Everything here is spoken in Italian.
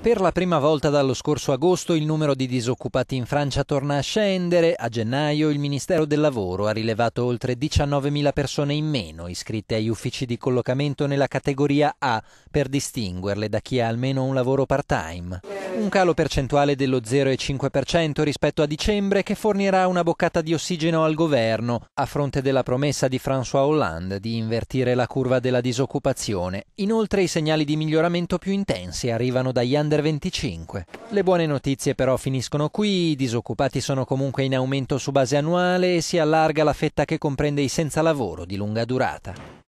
Per la prima volta dallo scorso agosto il numero di disoccupati in Francia torna a scendere. A gennaio il Ministero del Lavoro ha rilevato oltre 19.000 persone in meno iscritte agli uffici di collocamento nella categoria A per distinguerle da chi ha almeno un lavoro part-time un calo percentuale dello 0,5% rispetto a dicembre che fornirà una boccata di ossigeno al governo, a fronte della promessa di François Hollande di invertire la curva della disoccupazione. Inoltre i segnali di miglioramento più intensi arrivano dagli under 25. Le buone notizie però finiscono qui, i disoccupati sono comunque in aumento su base annuale e si allarga la fetta che comprende i senza lavoro di lunga durata.